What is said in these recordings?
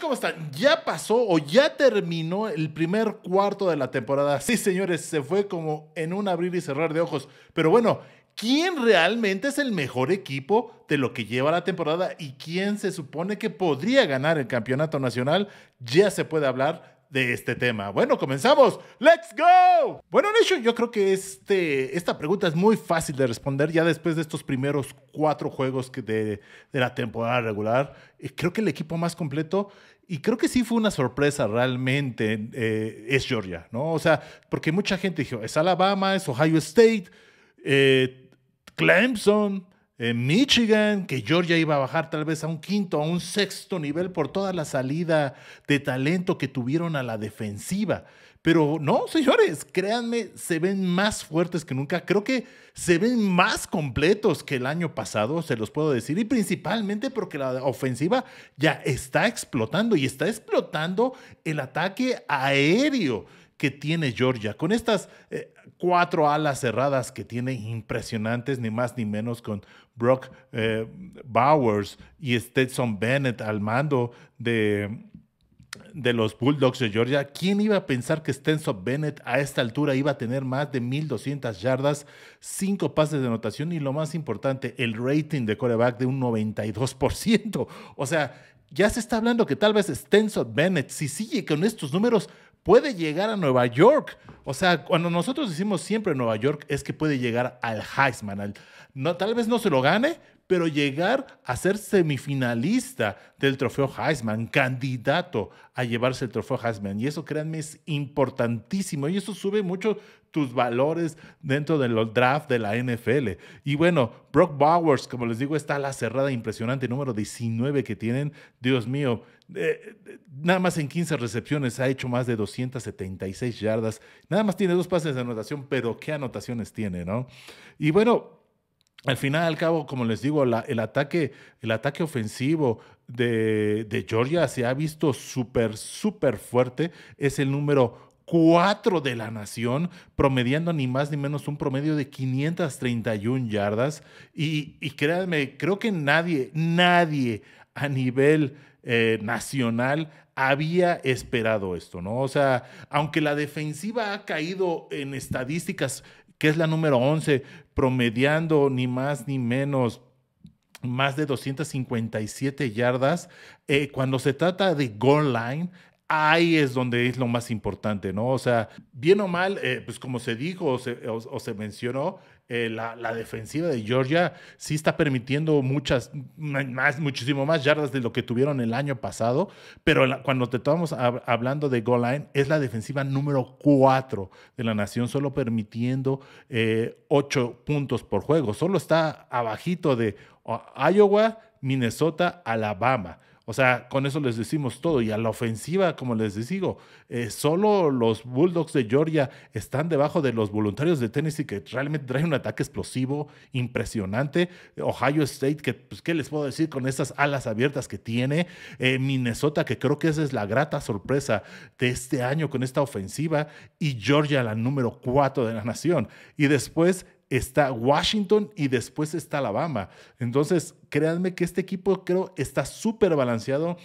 ¿cómo están? Ya pasó o ya terminó el primer cuarto de la temporada. Sí, señores, se fue como en un abrir y cerrar de ojos. Pero bueno, ¿quién realmente es el mejor equipo de lo que lleva la temporada y quién se supone que podría ganar el campeonato nacional? Ya se puede hablar de este tema. Bueno, comenzamos. ¡Let's go! Bueno, Nisho, yo creo que este, esta pregunta es muy fácil de responder ya después de estos primeros cuatro juegos de, la temporada regular. Eh, creo que el equipo más completo y creo que sí fue una sorpresa realmente eh, es Georgia, ¿no? O sea, porque mucha gente dijo, es Alabama, es Ohio State, eh, Clemson, en Michigan, que Georgia iba a bajar tal vez a un quinto, a un sexto nivel por toda la salida de talento que tuvieron a la defensiva. Pero no, señores, créanme, se ven más fuertes que nunca. Creo que se ven más completos que el año pasado, se los puedo decir. Y principalmente porque la ofensiva ya está explotando y está explotando el ataque aéreo que tiene Georgia, con estas eh, cuatro alas cerradas que tiene impresionantes, ni más ni menos con Brock eh, Bowers y Stetson Bennett al mando de, de los Bulldogs de Georgia. ¿Quién iba a pensar que Stetson Bennett a esta altura iba a tener más de 1.200 yardas, cinco pases de anotación y lo más importante, el rating de coreback de un 92%? O sea, ya se está hablando que tal vez Stetson Bennett, si sigue con estos números, puede llegar a Nueva York. O sea, cuando nosotros decimos siempre Nueva York, es que puede llegar al Heisman. no, tal vez no se lo gane, pero llegar a ser semifinalista del trofeo Heisman, candidato a llevarse el trofeo Heisman. Y eso, créanme, es importantísimo y eso sube mucho tus valores dentro del draft de la NFL. Y bueno, Brock Bowers, como les digo, está a la cerrada impresionante, número 19 que tienen. Dios mío, eh, nada más en 15 recepciones ha hecho más de 276 yardas. Nada más tiene dos pases de anotación, pero qué anotaciones tiene, ¿no? Y bueno, al final, al cabo, como les digo, el, ataque, el ataque ofensivo de, Georgia se ha visto súper, súper fuerte. Es el número cuatro de la nación, promediando ni más ni menos un promedio de 531 yardas. Y, créanme, creo que nadie, nadie a nivel eh, nacional había esperado esto, ¿no? O sea, aunque la defensiva ha caído en estadísticas que es la número 11, promediando ni más ni menos más de 257 yardas. Eh, cuando se trata de goal line, ahí es donde es lo más importante, ¿no? O sea, bien o mal, eh, pues como se dijo o se, mencionó, eh, la, defensiva de Georgia sí está permitiendo muchas, mm, más, muchísimo más yardas de lo que tuvieron el año pasado, pero cuando te estamos hablando de goal line, es la defensiva número cuatro de la nación, solo permitiendo eh, ocho puntos por juego. Solo está abajito de Iowa, Minnesota, Alabama. O sea, con eso les decimos todo. Y a la ofensiva, como les digo, eh, solo los Bulldogs de Georgia están debajo de los voluntarios de Tennessee, que realmente traen un ataque explosivo impresionante. Ohio State, que, pues, ¿qué les puedo decir con esas alas abiertas que tiene? Eh, Minnesota, que creo que esa es la grata sorpresa de este año con esta ofensiva. Y Georgia, la número cuatro de la nación. Y después está Washington y después está Alabama. Entonces, créanme que este equipo creo está súper balanceado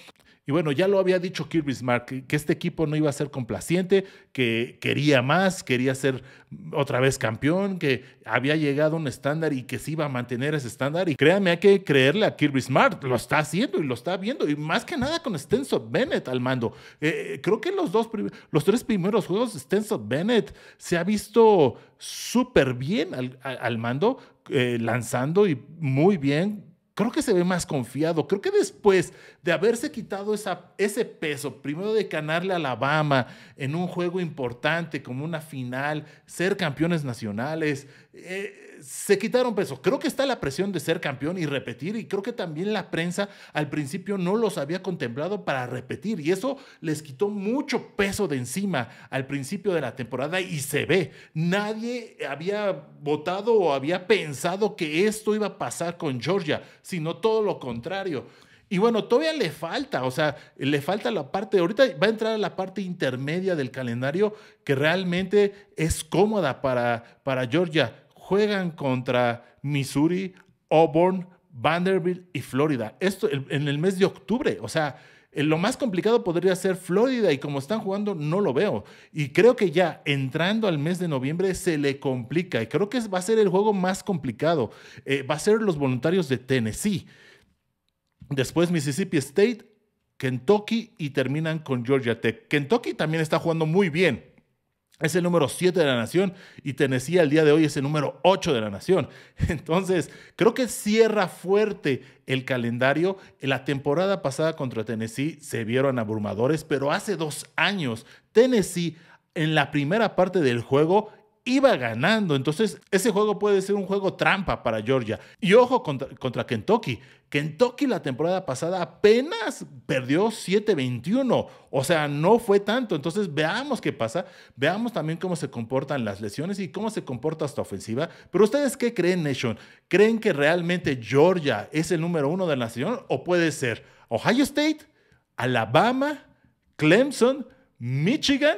y bueno, ya lo había dicho Kirby Smart, que, este equipo no iba a ser complaciente, que quería más, quería ser otra vez campeón, que había llegado a un estándar y que se iba a mantener ese estándar. Y créanme, hay que creerle a Kirby Smart, lo está haciendo y lo está viendo. Y más que nada con Stenson Bennett al mando. Eh, eh, creo que los, dos los tres primeros juegos, Stenson Bennett se ha visto súper bien al, mando, eh, lanzando y muy bien creo que se ve más confiado. Creo que después de haberse quitado esa, ese peso, primero de ganarle a Alabama en un juego importante como una final, ser campeones nacionales, eh, se quitaron peso. Creo que está la presión de ser campeón y repetir, y creo que también la prensa al principio no los había contemplado para repetir, y eso les quitó mucho peso de encima al principio de la temporada y se ve. Nadie había votado o había pensado que esto iba a pasar con Georgia sino todo lo contrario. Y bueno, todavía le falta, o sea, le falta la parte, ahorita va a entrar a la parte intermedia del calendario que realmente es cómoda para, para Georgia. Juegan contra Missouri, Auburn, Vanderbilt y Florida. Esto en el mes de octubre, o sea, eh, lo más complicado podría ser Florida y como están jugando no lo veo. Y creo que ya entrando al mes de noviembre se le complica y creo que va a ser el juego más complicado. Eh, va a ser los voluntarios de Tennessee. Después Mississippi State, Kentucky y terminan con Georgia Tech. Kentucky también está jugando muy bien es el número 7 de la nación y Tennessee al día de hoy es el número 8 de la nación. Entonces, creo que cierra fuerte el calendario. la temporada pasada contra Tennessee se vieron abrumadores, pero hace dos años Tennessee en la primera parte del juego iba ganando. Entonces, ese juego puede ser un juego trampa para Georgia. Y ojo contra, Kentucky. Kentucky la temporada pasada apenas perdió 7-21. O sea, no fue tanto. Entonces, veamos qué pasa. Veamos también cómo se comportan las lesiones y cómo se comporta esta ofensiva. Pero ustedes, ¿qué creen, Nation? ¿Creen que realmente Georgia es el número uno de la nación? ¿O puede ser Ohio State, Alabama, Clemson, Michigan?